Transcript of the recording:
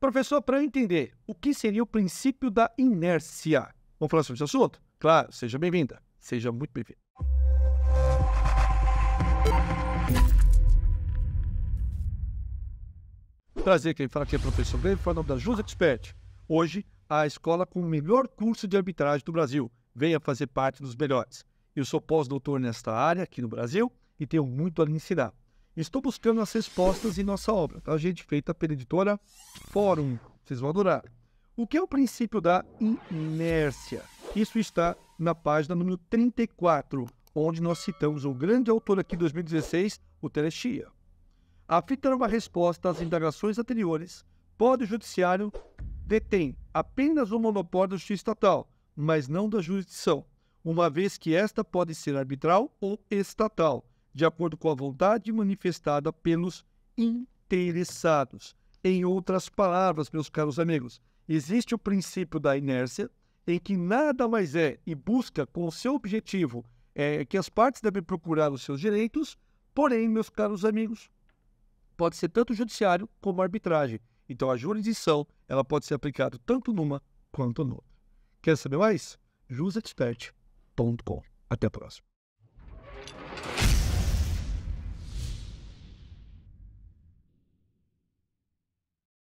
Professor, para entender, o que seria o princípio da inércia? Vamos falar sobre esse assunto? Claro, seja bem-vinda. Seja muito bem-vinda. Prazer, quem fala aqui é o professor Greve, fala o nome da Jus Expert. Hoje, a escola com o melhor curso de arbitragem do Brasil. Venha fazer parte dos melhores. Eu sou pós-doutor nesta área aqui no Brasil e tenho muito a lhe ensinar. Estou buscando as respostas em nossa obra, tá, gente? Feita pela editora Fórum. Vocês vão adorar. O que é o princípio da inércia? Isso está na página número 34, onde nós citamos o grande autor aqui de 2016, o Terechia. A fita uma resposta às indagações anteriores. Pode o judiciário detém apenas o monopólio da justiça estatal, mas não da jurisdição, uma vez que esta pode ser arbitral ou estatal, de acordo com a vontade manifestada pelos interessados. Em outras palavras, meus caros amigos, existe o princípio da inércia, em que nada mais é e busca com o seu objetivo é, que as partes devem procurar os seus direitos, porém, meus caros amigos, pode ser tanto judiciário como arbitragem. Então, a jurisdição ela pode ser aplicada tanto numa quanto noutra. Quer saber mais? jusexpert.com. Até a próxima.